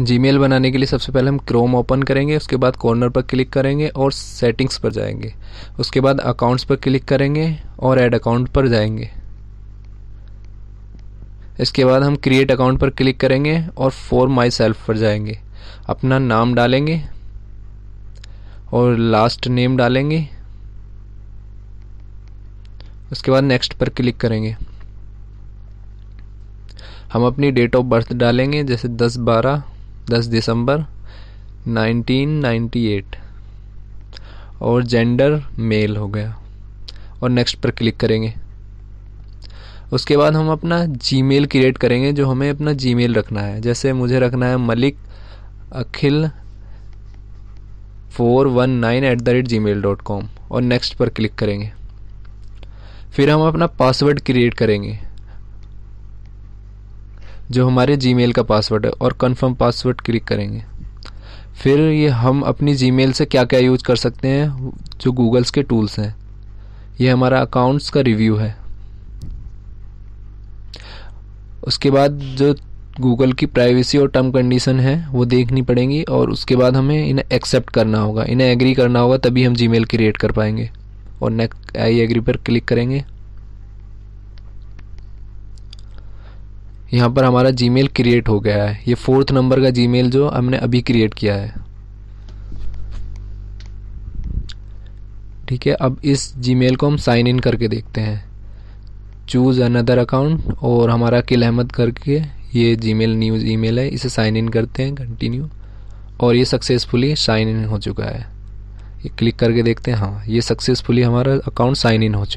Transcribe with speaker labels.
Speaker 1: Gmail बनाने के लिए सबसे पहले हम क्रोम ओपन करेंगे उसके बाद कॉर्नर पर क्लिक करेंगे और सेटिंग्स पर जाएंगे उसके बाद अकाउंट्स पर क्लिक करेंगे और ऐड अकाउंट पर जाएंगे इसके बाद हम क्रिएट अकाउंट पर क्लिक करेंगे और फॉर माई सेल्फ पर जाएंगे अपना नाम डालेंगे और लास्ट नेम डालेंगे उसके बाद नेक्स्ट पर क्लिक करेंगे हम अपनी डेट ऑफ बर्थ डालेंगे जैसे दस बारह दस दिसंबर 1998 और जेंडर मेल हो गया और नेक्स्ट पर क्लिक करेंगे उसके बाद हम अपना मेल क्रिएट करेंगे जो हमें अपना मेल रखना है जैसे मुझे रखना है Malik Akhil four one nine at the rate Gmail dot com और नेक्स्ट पर क्लिक करेंगे फिर हम अपना पासवर्ड क्रिएट करेंगे जो हमारे जी का पासवर्ड है और कन्फर्म पासवर्ड क्लिक करेंगे फिर ये हम अपनी जी से क्या क्या यूज कर सकते हैं जो गूगल्स के टूल्स हैं ये हमारा अकाउंट्स का रिव्यू है उसके बाद जो गूगल की प्राइवेसी और टर्म कंडीशन है वो देखनी पड़ेंगी और उसके बाद हमें इन्हें एक्सेप्ट करना होगा इन्हें एग्री करना होगा तभी हम जीमेल क्रिएट कर पाएंगे और नेक्स्ट आई एग्री पर क्लिक करेंगे यहाँ पर हमारा जी क्रिएट हो गया है ये फोर्थ नंबर का जी जो हमने अभी क्रिएट किया है ठीक है अब इस जी को हम साइन इन करके देखते हैं चूज़ अनदर अकाउंट और हमारा किल अहमद करके ये जीमेल न्यूज़ ईमेल है इसे साइन इन करते हैं कंटिन्यू और ये सक्सेसफुली साइन इन हो चुका है ये क्लिक करके देखते हैं हाँ ये सक्सेसफुली हमारा अकाउंट साइन इन हो चुका है